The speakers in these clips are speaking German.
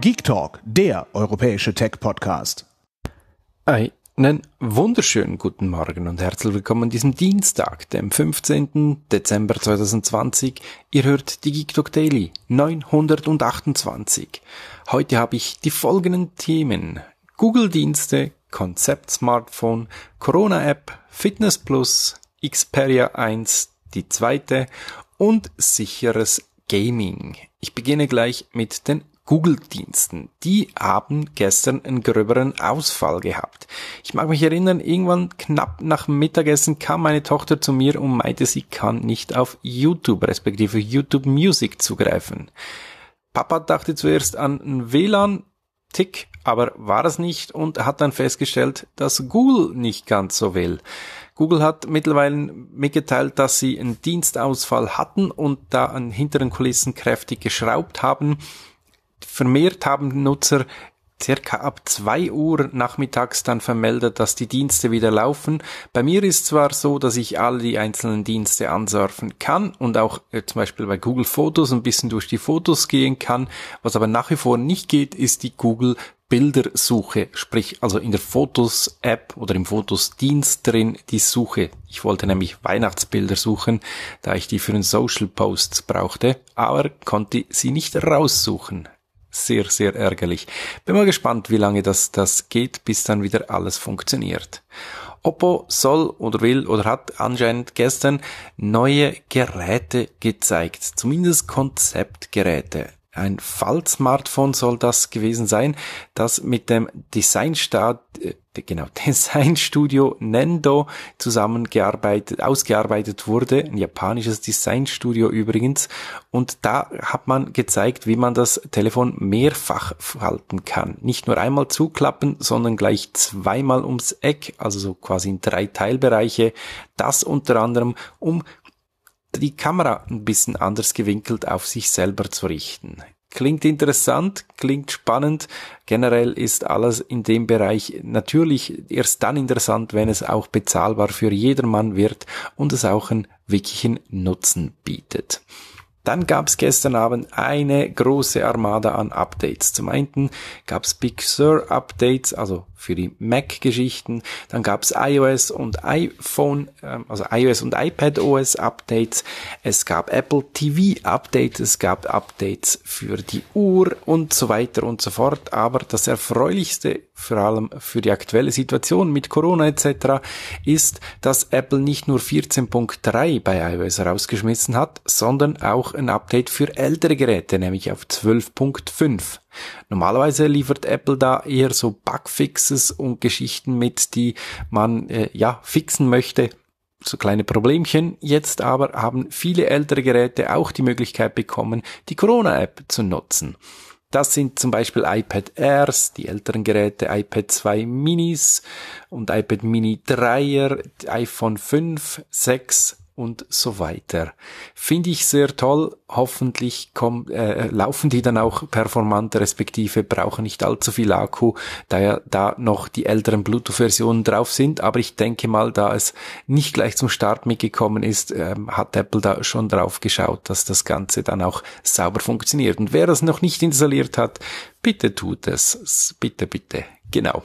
Geek Talk, der europäische Tech-Podcast. Einen wunderschönen guten Morgen und herzlich willkommen an diesem Dienstag, dem 15. Dezember 2020. Ihr hört die Geek Talk Daily 928. Heute habe ich die folgenden Themen. Google-Dienste, Konzept-Smartphone, Corona-App, Fitness Plus, Xperia 1, die zweite und sicheres Gaming. Ich beginne gleich mit den Google-Diensten. Die haben gestern einen gröberen Ausfall gehabt. Ich mag mich erinnern, irgendwann knapp nach Mittagessen kam meine Tochter zu mir und meinte, sie kann nicht auf YouTube respektive YouTube Music zugreifen. Papa dachte zuerst an ein WLAN, Tick, aber war es nicht und hat dann festgestellt, dass Google nicht ganz so will. Google hat mittlerweile mitgeteilt, dass sie einen Dienstausfall hatten und da an hinteren Kulissen kräftig geschraubt haben vermehrt haben Nutzer circa ab zwei Uhr nachmittags dann vermeldet, dass die Dienste wieder laufen. Bei mir ist zwar so, dass ich all die einzelnen Dienste ansurfen kann und auch äh, zum Beispiel bei Google Fotos ein bisschen durch die Fotos gehen kann. Was aber nach wie vor nicht geht, ist die Google Bildersuche, sprich also in der Fotos-App oder im Fotos-Dienst drin die Suche. Ich wollte nämlich Weihnachtsbilder suchen, da ich die für einen Social Posts brauchte, aber konnte sie nicht raussuchen sehr, sehr ärgerlich. Bin mal gespannt, wie lange das, das geht, bis dann wieder alles funktioniert. Oppo soll oder will oder hat anscheinend gestern neue Geräte gezeigt. Zumindest Konzeptgeräte. Ein fall soll das gewesen sein, das mit dem Designstart äh, genau Designstudio Nendo zusammengearbeitet, ausgearbeitet wurde, ein japanisches Designstudio übrigens, und da hat man gezeigt, wie man das Telefon mehrfach halten kann. Nicht nur einmal zuklappen, sondern gleich zweimal ums Eck, also so quasi in drei Teilbereiche. Das unter anderem, um die Kamera ein bisschen anders gewinkelt auf sich selber zu richten. Klingt interessant, klingt spannend. Generell ist alles in dem Bereich natürlich erst dann interessant, wenn es auch bezahlbar für jedermann wird und es auch einen wirklichen Nutzen bietet. Dann gab es gestern Abend eine große Armada an Updates. Zum einen gab es Big Sur Updates, also für die Mac-Geschichten. Dann gab es iOS und iPhone, ähm, also iOS und iPad OS Updates. Es gab Apple TV Updates. Es gab Updates für die Uhr und so weiter und so fort. Aber das Erfreulichste, vor allem für die aktuelle Situation mit Corona etc., ist, dass Apple nicht nur 14.3 bei iOS rausgeschmissen hat, sondern auch noch ein Update für ältere Geräte, nämlich auf 12.5. Normalerweise liefert Apple da eher so Bugfixes und Geschichten mit, die man äh, ja fixen möchte, so kleine Problemchen. Jetzt aber haben viele ältere Geräte auch die Möglichkeit bekommen, die Corona-App zu nutzen. Das sind zum Beispiel iPad Airs, die älteren Geräte, iPad 2 Minis und iPad Mini 3er, iPhone 5, 6, und so weiter. Finde ich sehr toll. Hoffentlich komm, äh, laufen die dann auch performant, respektive brauchen nicht allzu viel Akku, da ja da noch die älteren Bluetooth-Versionen drauf sind. Aber ich denke mal, da es nicht gleich zum Start mitgekommen ist, ähm, hat Apple da schon drauf geschaut, dass das Ganze dann auch sauber funktioniert. Und wer das noch nicht installiert hat, bitte tut es. Bitte, bitte. Genau.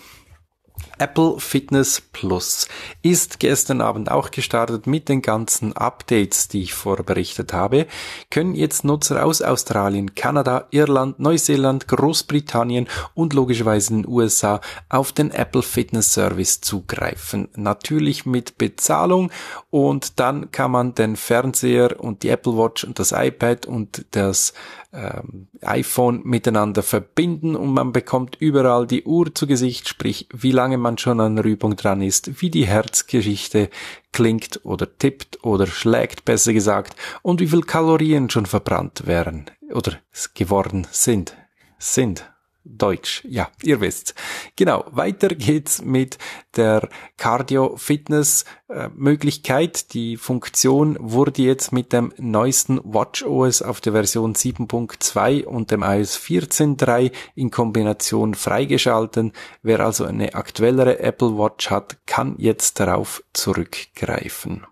Apple Fitness Plus ist gestern Abend auch gestartet mit den ganzen Updates, die ich vorher berichtet habe. Können jetzt Nutzer aus Australien, Kanada, Irland, Neuseeland, Großbritannien und logischerweise den USA auf den Apple Fitness Service zugreifen. Natürlich mit Bezahlung und dann kann man den Fernseher und die Apple Watch und das iPad und das ähm, iPhone miteinander verbinden und man bekommt überall die Uhr zu Gesicht, sprich wie lange man man schon an der Übung dran ist, wie die Herzgeschichte klingt oder tippt oder schlägt, besser gesagt, und wie viel Kalorien schon verbrannt wären oder geworden sind. Sind. Deutsch. Ja, ihr wisst. Genau. Weiter geht's mit der Cardio-Fitness-Möglichkeit. Die Funktion wurde jetzt mit dem neuesten Watch OS auf der Version 7.2 und dem iOS 14.3 in Kombination freigeschalten. Wer also eine aktuellere Apple Watch hat, kann jetzt darauf zurückgreifen.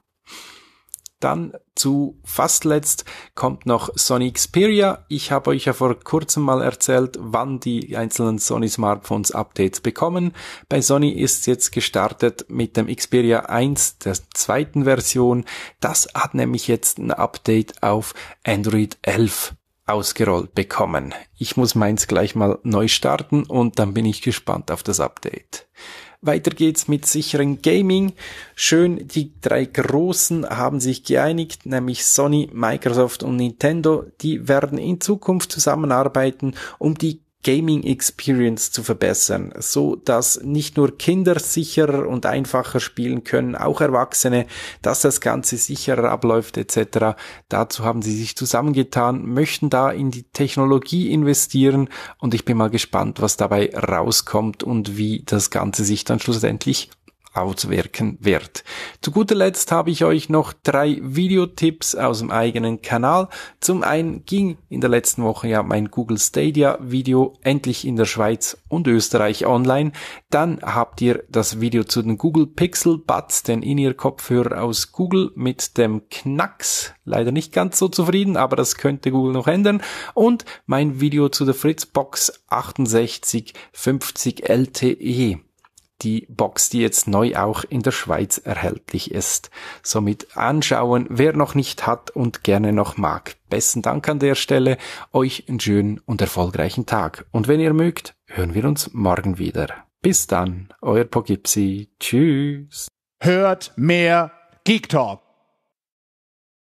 Dann zu fast letzt kommt noch Sony Xperia. Ich habe euch ja vor kurzem mal erzählt, wann die einzelnen Sony Smartphones Updates bekommen. Bei Sony ist jetzt gestartet mit dem Xperia 1 der zweiten Version. Das hat nämlich jetzt ein Update auf Android 11 ausgerollt bekommen. Ich muss meins gleich mal neu starten und dann bin ich gespannt auf das Update. Weiter geht's mit sicheren Gaming. Schön, die drei Großen haben sich geeinigt, nämlich Sony, Microsoft und Nintendo. Die werden in Zukunft zusammenarbeiten, um die Gaming Experience zu verbessern, so dass nicht nur Kinder sicherer und einfacher spielen können, auch Erwachsene, dass das Ganze sicherer abläuft etc. Dazu haben sie sich zusammengetan, möchten da in die Technologie investieren und ich bin mal gespannt, was dabei rauskommt und wie das Ganze sich dann schlussendlich auswirken wird. Zu guter Letzt habe ich euch noch drei Videotipps aus dem eigenen Kanal. Zum einen ging in der letzten Woche ja mein Google Stadia Video endlich in der Schweiz und Österreich online. Dann habt ihr das Video zu den Google Pixel Buds, den In-Ear Kopfhörer aus Google mit dem Knacks. Leider nicht ganz so zufrieden, aber das könnte Google noch ändern. Und mein Video zu der Fritzbox 6850 LTE die Box, die jetzt neu auch in der Schweiz erhältlich ist. Somit anschauen, wer noch nicht hat und gerne noch mag. Besten Dank an der Stelle, euch einen schönen und erfolgreichen Tag. Und wenn ihr mögt, hören wir uns morgen wieder. Bis dann, euer Pogipsi. Tschüss. Hört mehr Geek Talk.